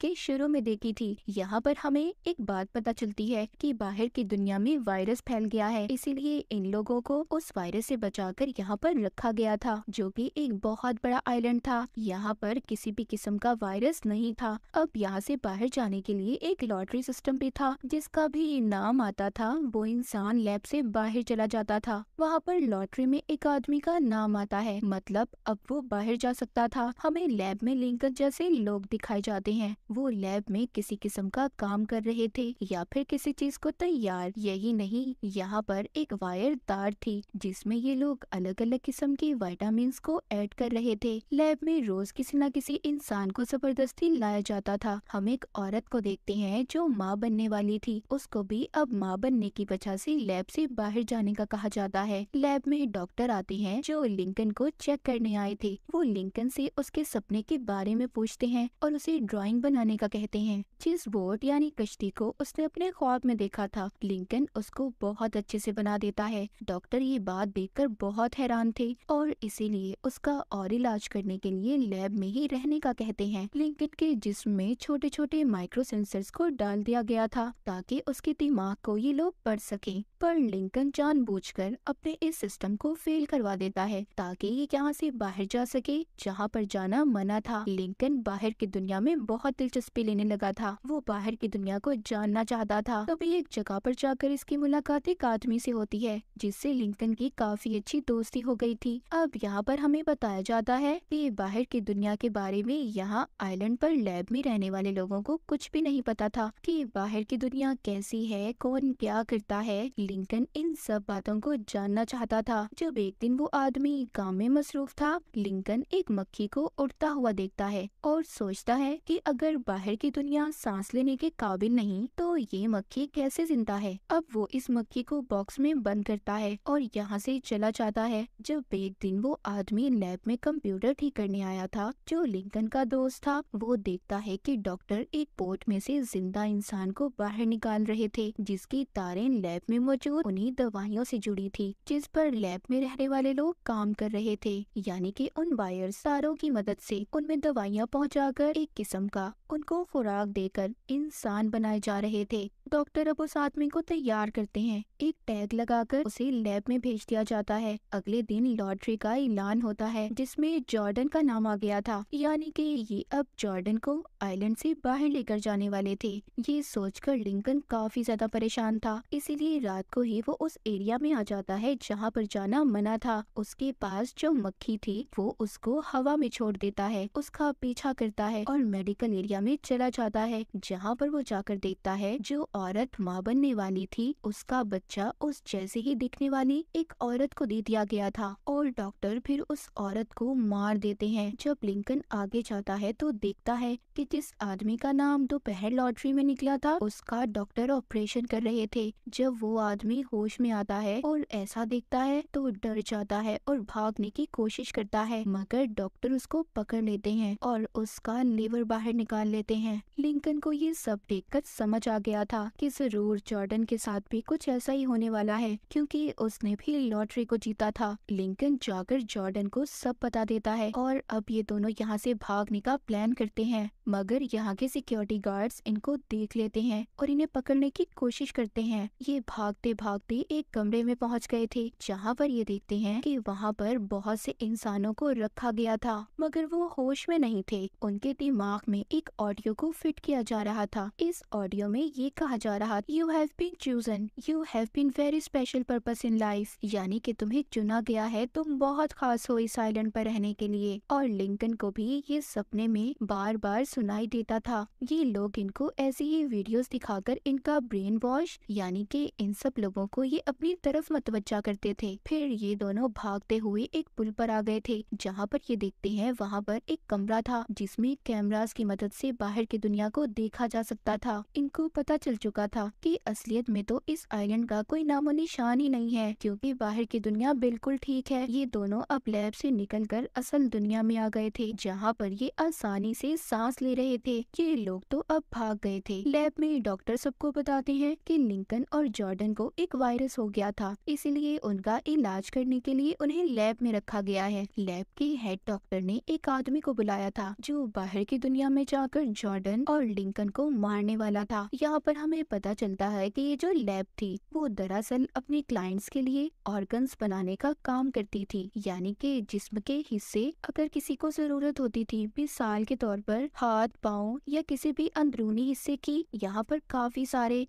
के शुरू में देखी थी यहाँ पर हमें एक बात पता चलती है कि बाहर की दुनिया में वायरस फैल गया है इसीलिए इन लोगों को उस वायरस से बचाकर यहाँ पर रखा गया था जो कि एक बहुत बड़ा आइलैंड था यहाँ पर किसी भी किस्म का वायरस नहीं था अब यहाँ से बाहर जाने के लिए एक लॉटरी सिस्टम भी था जिसका भी नाम आता था वो इंसान लैब ऐसी बाहर चला जाता था वहाँ पर लॉटरी में एक आदमी का नाम आता है मतलब अब वो बाहर जा सकता था हमें लैब में लिंकन जैसे लोग दिखाए जाते हैं वो लैब में किसी किस्म का काम कर रहे थे या फिर किसी चीज को तैयार यही नहीं यहाँ पर एक वायर तार थी जिसमें ये लोग अलग अलग किस्म के वाइटामिन को ऐड कर रहे थे लैब में रोज किसी न किसी इंसान को जबरदस्ती लाया जाता था हम एक औरत को देखते हैं जो माँ बनने वाली थी उसको भी अब माँ बनने की वजह ऐसी लैब ऐसी बाहर जाने का कहा जाता है लैब में डॉक्टर आते हैं जो लिंकन को चेक करने आए थे वो लिंकन से उसके सपने के बारे में पूछते हैं और उसे ड्राइंग बनाने का कहते हैं जिस बोट यानी कश्ती को उसने अपने ख्वाब में देखा था लिंकन उसको बहुत अच्छे से बना देता है डॉक्टर ये बात देखकर बहुत हैरान थे और इसीलिए उसका और इलाज करने के लिए लैब में ही रहने का कहते हैं लिंकन के जिस्म में छोटे छोटे माइक्रो सेंसर को डाल दिया गया था ताकि उसके दिमाग को ये लोग पढ़ सके पर लिंकन जान अपने इस सिस्टम को फेल करवा देता है ताकि ये यहाँ से बाहर जा सके जहाँ पर जाना मना था लिंकन बाहर की दुनिया में बहुत बहुत दिलचस्पी लेने लगा था वो बाहर की दुनिया को जानना चाहता था तभी एक जगह पर जाकर इसकी मुलाकात एक आदमी से होती है जिससे लिंकन की काफी अच्छी दोस्ती हो गई थी अब यहाँ पर हमें बताया जाता है कि बाहर की दुनिया के बारे में यहाँ आइलैंड पर लैब में रहने वाले लोगों को कुछ भी नहीं पता था कि बाहर की दुनिया कैसी है कौन क्या करता है लिंकन इन सब बातों को जानना चाहता था जब एक दिन वो आदमी काम में मसरूफ था लिंकन एक मक्खी को उड़ता हुआ देखता है और सोचता है की अगर अगर बाहर की दुनिया सांस लेने के काबिल नहीं तो ये मक्खी कैसे जिंदा है अब वो इस मक्खी को बॉक्स में बंद करता है और यहाँ से चला जाता है जब एक दिन वो आदमी लैब में कंप्यूटर ठीक करने आया था जो लिंकन का दोस्त था वो देखता है कि डॉक्टर एक बोट में से जिंदा इंसान को बाहर निकाल रहे थे जिसकी तारे लैब में मौजूद उन्ही दवाइयों से जुड़ी थी जिस पर लैब में रहने वाले लोग काम कर रहे थे यानी की उन वायर तारों की मदद ऐसी उनमें दवाइयाँ पहुँचा एक किस्म का उनको खुराक देकर इंसान बनाए जा रहे थे डॉक्टर अब उस आदमी को तैयार करते हैं एक टैग लगाकर उसे लैब में भेज दिया जाता है अगले दिन लॉटरी का ऐलान होता है जिसमें जॉर्डन का नाम आ गया था यानी कि ये अब जॉर्डन को आइलैंड से बाहर लेकर जाने वाले थे ये सोचकर लिंकन काफी ज्यादा परेशान था इसीलिए रात को ही वो उस एरिया में आ जाता है जहाँ पर जाना मना था उसके पास जो मक्खी थी वो उसको हवा में छोड़ देता है उसका पीछा करता है और मेडिकल एरिया में चला जाता है जहाँ पर वो जाकर देखता है जो औरत माँ बनने वाली थी उसका बच्चा उस जैसे ही दिखने वाली एक औरत को दे दिया गया था और डॉक्टर फिर उस औरत को मार देते हैं जब लिंकन आगे जाता है तो देखता है कि जिस आदमी का नाम दोपहर लॉटरी में निकला था उसका डॉक्टर ऑपरेशन कर रहे थे जब वो आदमी होश में आता है और ऐसा देखता है तो डर जाता है और भागने की कोशिश करता है मगर डॉक्टर उसको पकड़ लेते हैं और उसका लीवर बाहर निकाल लेते हैं लिंकन को ये सब देखकर समझ आ गया था बाकी जरूर जॉर्डन के साथ भी कुछ ऐसा ही होने वाला है क्योंकि उसने भी लॉटरी को जीता था लिंकन जाकर जॉर्डन को सब बता देता है और अब ये दोनों यहाँ से भागने का प्लान करते हैं मगर यहाँ के सिक्योरिटी गार्ड्स इनको देख लेते हैं और इन्हें पकड़ने की कोशिश करते हैं ये भागते भागते एक कमरे में पहुँच गए थे जहाँ पर ये देखते हैं की वहाँ पर बहुत से इंसानों को रखा गया था मगर वो होश में नहीं थे उनके दिमाग में एक ऑडियो को फिट किया जा रहा था इस ऑडियो में ये कहा कहा जा रहा you have been chosen you have been very special purpose in life यानी कि तुम्हें चुना गया है तुम बहुत खास हो इस आइलैंड पर रहने के लिए और लिंकन को भी ये सपने में बार बार सुनाई देता था ये लोग इनको ऐसी ही वीडियो दिखाकर इनका ब्रेन वॉश यानी कि इन सब लोगों को ये अपनी तरफ मतवजा करते थे फिर ये दोनों भागते हुए एक पुल पर आ गए थे जहाँ पर ये देखते हैं वहाँ पर एक कमरा था जिसमें कैमरास की मदद से बाहर की दुनिया को देखा जा सकता था इनको पता चल चुका था कि असलियत में तो इस आइलैंड का कोई नामो निशान ही नहीं है क्योंकि बाहर की दुनिया बिल्कुल ठीक है ये दोनों अब लैब से निकलकर असल दुनिया में आ गए थे जहाँ पर ये आसानी से सांस ले रहे थे ये लोग तो अब भाग गए थे लैब में डॉक्टर सबको बताते हैं की लिंकन और जॉर्डन को एक वायरस हो गया था इसलिए उनका इलाज करने के लिए उन्हें लैब में रखा गया है लैब के हेड डॉक्टर ने एक आदमी को बुलाया था जो बाहर की दुनिया में जाकर जॉर्डन और लिंकन को मारने वाला था यहाँ पर हमें हमें पता चलता है कि ये जो लैब थी वो दरअसल अपने क्लाइंट्स के लिए ऑर्गन्स बनाने का काम करती थी यानी कि जिस्म के हिस्से अगर किसी को जरूरत होती थी मिसाल के तौर पर हाथ पाँव या किसी भी अंदरूनी हिस्से की यहाँ पर काफी सारे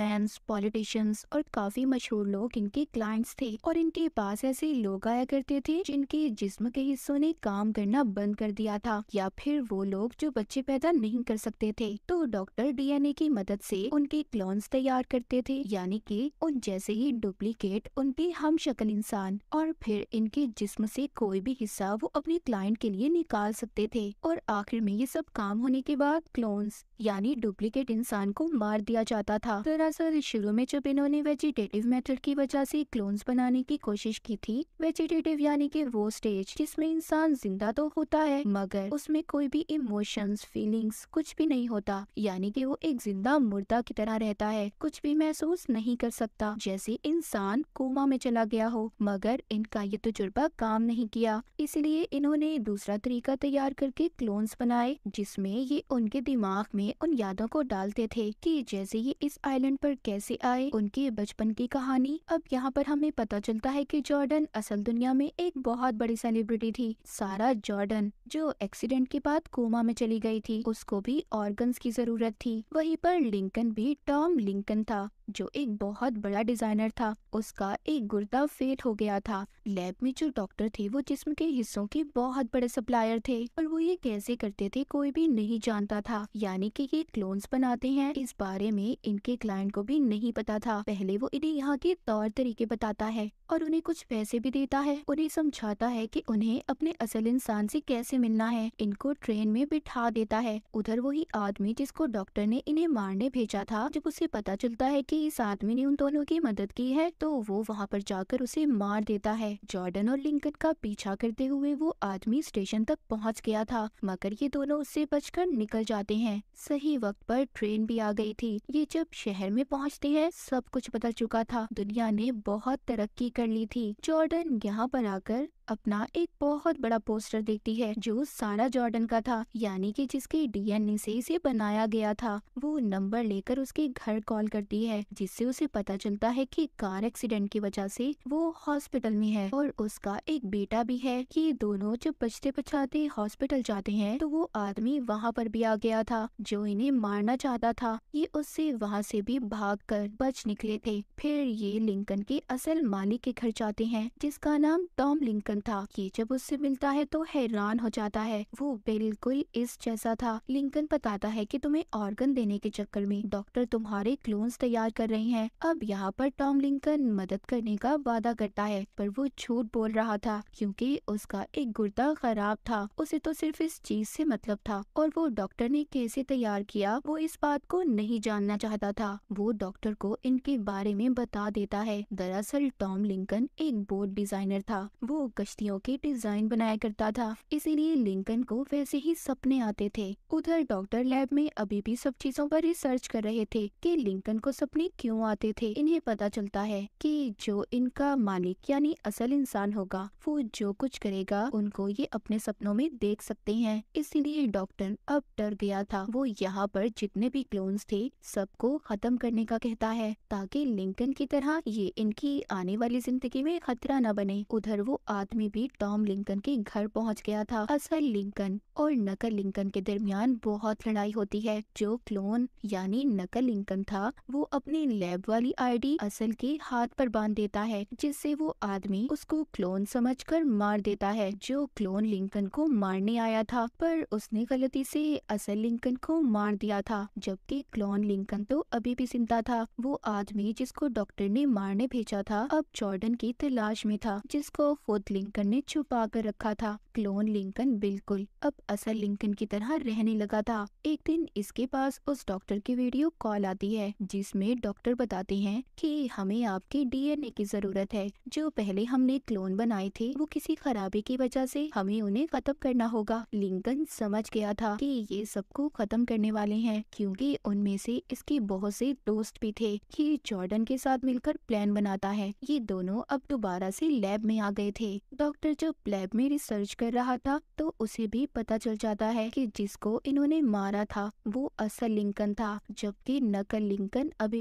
मैन पॉलिटिशियंस और काफी मशहूर लोग इनके क्लाइंट्स थे और इनके पास ऐसे लोग आया करते थे जिनके जिस्म के हिस्सों ने काम करना बंद कर दिया था या फिर वो लोग जो बच्चे पैदा नहीं कर सकते थे तो डॉक्टर डीएनए की मदद से उनके क्लोन्स तैयार करते थे यानी कि उन जैसे ही डुप्लीकेट उनके हम शक्ल इंसान और फिर इनके जिस्म से कोई भी हिस्सा वो अपने क्लाइंट के लिए निकाल सकते थे और आखिर में ये सब काम होने के बाद क्लोन्स यानी डुप्लीकेट इंसान को मार दिया जाता था दरअसल शुरू में जब इन्होंने वेजिटेटिव मेथड की वजह से क्लोन्स बनाने की कोशिश की थी वेजिटेटिव यानी कि वो स्टेज जिसमें इंसान जिंदा तो होता है मगर उसमें कोई भी इमोशंस फीलिंग्स कुछ भी नहीं होता यानी कि वो एक जिंदा मुर्दा मुर्दा की तरह रहता है कुछ भी महसूस नहीं कर सकता जैसे इंसान कोमा में चला गया हो मगर इनका ये तजुर्बा काम नहीं किया इसलिए इन्होंने दूसरा तरीका तैयार करके क्लोन्स बनाए जिसमे ये उनके दिमाग में उन यादों को डालते थे की जैसे ये इस आईलैंड पर कैसे आए उनके बचपन की कहानी अब यहाँ पर हमें पता चलता है की जॉर्डन असल दुनिया में एक बहुत बड़ी सेलिब्रिटी थी सारा जॉर्डन जो एक्सीडेंट के बाद कोमा में चली गई थी उसको भी ऑर्गन्स की जरूरत थी वहीं पर लिंकन लिंकन भी टॉम लिंकन था जो एक बहुत बड़ा डिजाइनर था उसका एक गुर्दा फेट हो गया था लैब में जो डॉक्टर थे वो जिस्म के हिस्सों के बहुत बड़े सप्लायर थे और वो ये कैसे करते थे कोई भी नहीं जानता था यानी कि ये क्लोन्स बनाते हैं इस बारे में इनके क्लाइंट को भी नहीं पता था पहले वो इन्हें यहाँ के तौर तरीके बताता है और उन्हें कुछ पैसे भी देता है उन्हें समझाता है कि उन्हें अपने असल इंसान से कैसे मिलना है इनको ट्रेन में बिठा देता है उधर वही आदमी जिसको डॉक्टर ने इन्हें मारने भेजा था जब उसे पता चलता है कि इस आदमी ने उन दोनों की मदद की है तो वो वहाँ पर जाकर उसे मार देता है जॉर्डन और लिंकन का पीछा करते हुए वो आदमी स्टेशन तक पहुँच गया था मगर ये दोनों उससे बच निकल जाते हैं सही वक्त पर ट्रेन भी आ गई थी ये जब शहर में पहुँचते हैं सब कुछ पता चुका था दुनिया ने बहुत तरक्की कर कर ली थी जॉर्डन यहाँ पर आकर अपना एक बहुत बड़ा पोस्टर देखती है जो सारा जॉर्डन का था यानी कि जिसके डीएनए से इसे बनाया गया था वो नंबर लेकर उसके घर कॉल करती है जिससे उसे पता चलता है कि कार एक्सीडेंट की वजह से वो हॉस्पिटल में है और उसका एक बेटा भी है ये दोनों जब बचते बचाते हॉस्पिटल जाते हैं तो वो आदमी वहाँ पर भी आ गया था जो इन्हें मारना चाहता था ये उससे वहाँ से भी भाग कर बच निकले थे फिर ये लिंकन के असल मालिक के घर जाते हैं जिसका नाम टॉम लिंकन लड़कन था कि जब उससे मिलता है तो हैरान हो जाता है वो बिल्कुल इस जैसा था लिंकन बताता है कि तुम्हें ऑर्गन देने के चक्कर में डॉक्टर तुम्हारे क्लोन्स तैयार कर रहे हैं अब यहाँ पर टॉम लिंकन मदद करने का वादा करता है पर वो झूठ बोल रहा था क्योंकि उसका एक गुर्दा खराब था उसे तो सिर्फ इस चीज से मतलब था और वो डॉक्टर ने कैसे तैयार किया वो इस बात को नहीं जानना चाहता था वो डॉक्टर को इनके बारे में बता देता है दरअसल टॉम लिंकन एक बोर्ड डिजाइनर था वो कश्तियों के डिजाइन बनाया करता था इसीलिए लिंकन को वैसे ही सपने आते थे उधर डॉक्टर लैब में अभी भी सब चीजों पर रिसर्च कर रहे थे कि लिंकन को सपने क्यों आते थे इन्हें पता चलता है कि जो इनका मालिक यानी असल इंसान होगा वो जो कुछ करेगा उनको ये अपने सपनों में देख सकते हैं इसीलिए डॉक्टर अब डर गया था वो यहाँ पर जितने भी क्लोन्स थे सबको खत्म करने का कहता है ताकि लिंकन की तरह ये इनकी आने वाली जिंदगी में खतरा न बने उधर वो आते आदमी में भी टॉम लिंकन के घर पहुंच गया था असल लिंकन और नकल लिंकन के दरमियान बहुत लड़ाई होती है जो क्लोन यानी नकल लिंकन था वो अपनी लैब वाली आईडी असल के हाथ पर बांध देता है जिससे वो आदमी उसको क्लोन समझकर मार देता है जो क्लोन लिंकन को मारने आया था पर उसने गलती से असल लिंकन को मार दिया था जबकि क्लोन लिंकन तो अभी भी जिंदा था वो आदमी जिसको डॉक्टर ने मारने भेजा था अब जॉर्डन की तलाश में था जिसको खुद लिंकन ने छुपा कर रखा था क्लोन लिंकन बिल्कुल अब असल लिंकन की तरह रहने लगा था एक दिन इसके पास उस डॉक्टर की वीडियो कॉल आती है जिसमें डॉक्टर बताते हैं कि हमें आपके डीएनए की जरूरत है जो पहले हमने क्लोन बनाए थे वो किसी खराबी की वजह से हमें उन्हें खत्म करना होगा लिंकन समझ गया था कि ये सबको खत्म करने वाले हैं क्योंकि उनमें से इसके बहुत से दोस्त भी थे ये जॉर्डन के साथ मिलकर प्लान बनाता है ये दोनों अब दोबारा से लैब में आ गए थे डॉक्टर जब लैब में रिसर्च कर रहा था तो उसे भी पता चल जाता है कि जिसको इन्होंने मारा था वो असल लिंकन था जबकि नकल लिंकन अभी